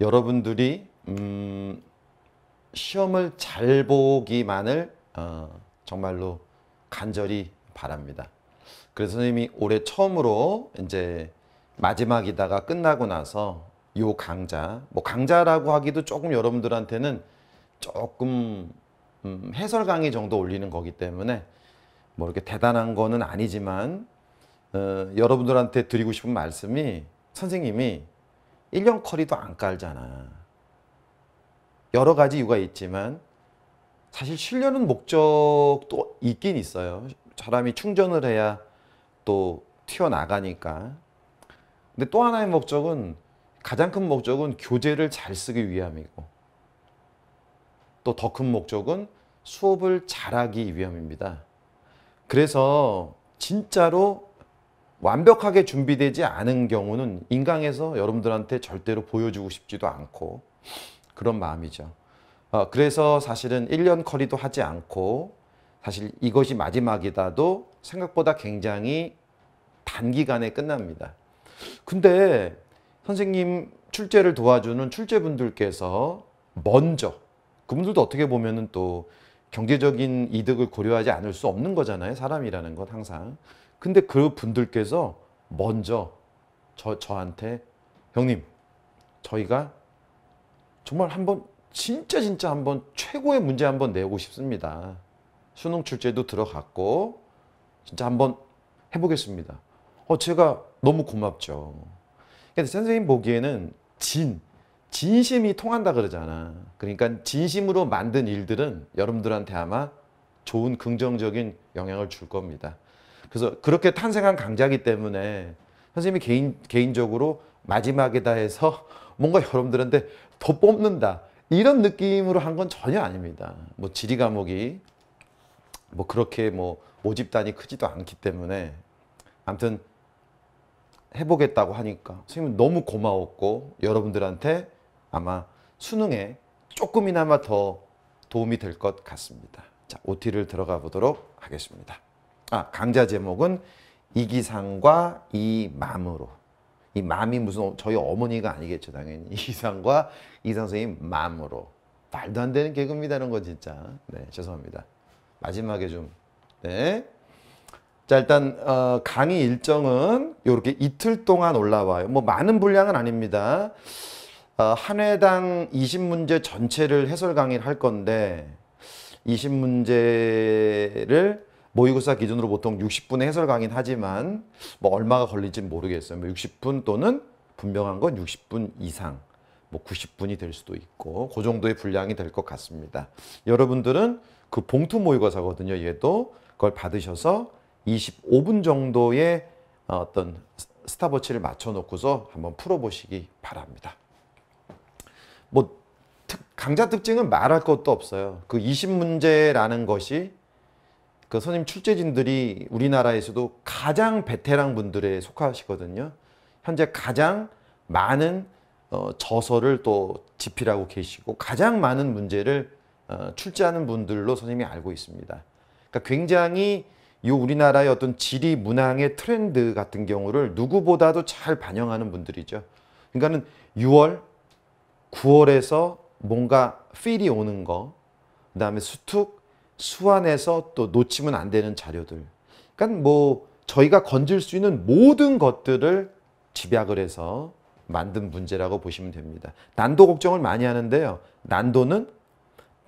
여러분들이 음... 시험을 잘 보기만을 어, 정말로 간절히 바랍니다. 그래서 선생님이 올해 처음으로 이제 마지막이다가 끝나고 나서 요 강좌, 뭐 강좌라고 하기도 조금 여러분들한테는 조금 음, 해설 강의 정도 올리는 거기 때문에 뭐 이렇게 대단한 거는 아니지만 어, 여러분들한테 드리고 싶은 말씀이 선생님이 1년 커리도 안 깔잖아. 여러 가지 이유가 있지만 사실 실려는 목적도 있긴 있어요. 사람이 충전을 해야 또 튀어나가니까. 근데 또 하나의 목적은 가장 큰 목적은 교재를 잘 쓰기 위함이고 또 더 큰 목적은 수업을 잘하기 위함입니다. 그래서 진짜로 완벽하게 준비되지 않은 경우는 인강에서 여러분들한테 절대로 보여주고 싶지도 않고 그런 마음이죠. 어, 그래서 사실은 1년 커리도 하지 않고 사실 이것이 마지막이다도 생각보다 굉장히 단기간에 끝납니다. 근데 선생님 출제를 도와주는 출제분들께서 먼저 그분들도 어떻게 보면또 경제적인 이득을 고려하지 않을 수 없는 거잖아요. 사람이라는 건 항상. 근데 그 분들께서 먼저 저, 저한테 형님 저희가 정말 한번 진짜 진짜 한번 최고의 문제 한번 내고 싶습니다. 수능 출제도 들어갔고 진짜 한번 해보겠습니다. 어 제가 너무 고맙죠. 근데 선생님 보기에는 진 진심이 통한다 그러잖아. 그러니까 진심으로 만든 일들은 여러분들한테 아마 좋은 긍정적인 영향을 줄 겁니다. 그래서 그렇게 탄생한 강좌이기 때문에 선생님이 개인, 개인적으로 마지막에다 해서 뭔가 여러분들한테 더 뽑는다. 이런 느낌으로 한 건 전혀 아닙니다. 뭐 지리 과목이 뭐 그렇게 뭐 모집단이 크지도 않기 때문에 아무튼 해보겠다고 하니까 선생님 너무 고마웠고 여러분들한테 아마 수능에 조금이나마 더 도움이 될 것 같습니다. 자, OT를 들어가 보도록 하겠습니다. 아, 강좌 제목은 이기상과 이맘으로. 이 맘이 무슨 저희 어머니가 아니겠죠 당연히. 이기상과 이상 선생님 맘으로. 말도 안 되는 개그입니다는 거 진짜. 네 죄송합니다. 마지막에 좀. 네. 자 일단 어, 강의 일정은 이렇게 이틀 동안 올라와요. 뭐 많은 분량은 아닙니다. 어, 한 회당 20문제 전체를 해설 강의를 할 건데 20문제를 모의고사 기준으로 보통 60분의 해설 강의는 하지만 뭐 얼마가 걸릴지 모르겠어요. 뭐 60분 또는 분명한 건 60분 이상 뭐 90분이 될 수도 있고 그 정도의 분량이 될 것 같습니다. 여러분들은 그 봉투 모의고사거든요. 얘도 그걸 받으셔서 25분 정도의 어, 어떤 스타버치를 맞춰놓고서 한번 풀어보시기 바랍니다. 뭐강좌 특징은 말할 것도 없어요. 그 20문제라는 것이 그 선생님 출제진들이 우리나라에서도 가장 베테랑 분들에 속하시거든요. 현재 가장 많은 어, 저서를 또 집필하고 계시고 가장 많은 문제를 어, 출제하는 분들로 선생님이 알고 있습니다. 그러니까 굉장히 요 우리나라의 어떤 지리 문항의 트렌드 같은 경우를 누구보다도 잘 반영하는 분들이죠. 그러니까는 6월, 9월에서 뭔가 필이 오는 거, 그 다음에 수툭, 수완해서 또 놓치면 안 되는 자료들. 그러니까 뭐 저희가 건질 수 있는 모든 것들을 집약을 해서 만든 문제라고 보시면 됩니다. 난도 걱정을 많이 하는데요. 난도는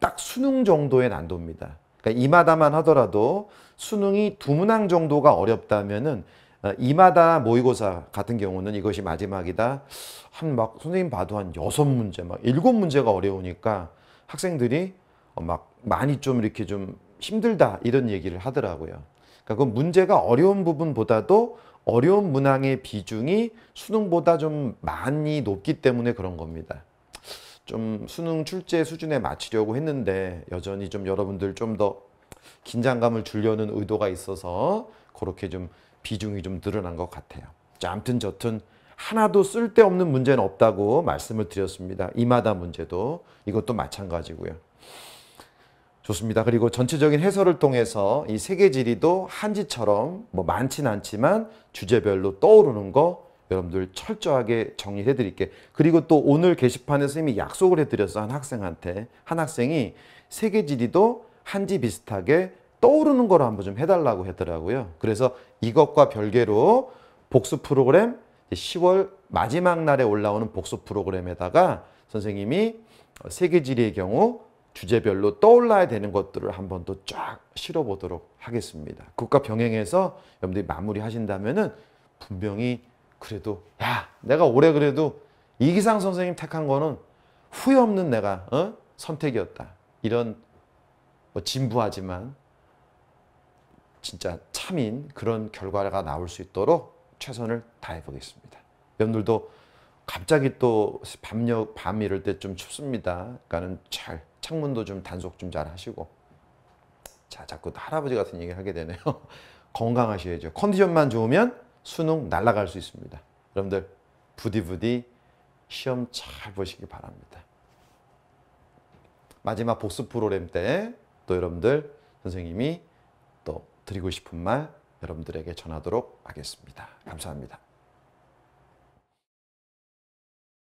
딱 수능 정도의 난도입니다. 그러니까 이마다만 하더라도 수능이 두 문항 정도가 어렵다면은 어, 이마다 모의고사 같은 경우는 이것이 마지막이다. 한 막 선생님 봐도 한 여섯 문제, 막 일곱 문제가 어려우니까 학생들이 어, 막 많이 좀 이렇게 좀 힘들다 이런 얘기를 하더라고요. 그러니까 그 문제가 어려운 부분보다도 어려운 문항의 비중이 수능보다 좀 많이 높기 때문에 그런 겁니다. 좀 수능 출제 수준에 맞추려고 했는데 여전히 좀 여러분들 좀 더 긴장감을 주려는 의도가 있어서 그렇게 좀 비중이 좀 늘어난 것 같아요. 자, 암튼 저튼 하나도 쓸데없는 문제는 없다고 말씀을 드렸습니다. 이마다 문제도 이것도 마찬가지고요. 좋습니다. 그리고 전체적인 해설을 통해서 이 세계 지리도 한지처럼 뭐 많진 않지만 주제별로 떠오르는 거 여러분들 철저하게 정리해 드릴게. 그리고 또 오늘 게시판에서 이미 약속을 해 드렸어. 한 학생한테. 한 학생이 세계 지리도 한지 비슷하게 떠오르는 거로 한번 좀 해달라고 했더라고요. 그래서 이것과 별개로 복습 프로그램 10월 마지막 날에 올라오는 복습 프로그램에다가 선생님이 세계 지리의 경우 주제별로 떠올라야 되는 것들을 한 번 더 쫙 실어보도록 하겠습니다. 국가 병행해서 여러분들이 마무리하신다면 분명히 그래도 야 내가 올해 그래도 이기상 선생님 택한 거는 후회 없는 내가 어? 선택이었다. 이런 뭐 진부하지만 진짜 참인 그런 결과가 나올 수 있도록 최선을 다해 보겠습니다. 여러분들도 갑자기 또 밤녘 밤 이럴 때 좀 춥습니다. 그러니까는 잘 창문도 좀 단속 좀 잘 하시고 자 자꾸 할아버지 같은 얘기를 하게 되네요 건강하셔야죠 컨디션만 좋으면 수능 날아갈 수 있습니다 여러분들 부디부디 시험 잘 보시기 바랍니다 마지막 복습 프로그램 때 또 여러분들 선생님이 또 드리고 싶은 말 여러분들에게 전하도록 하겠습니다 감사합니다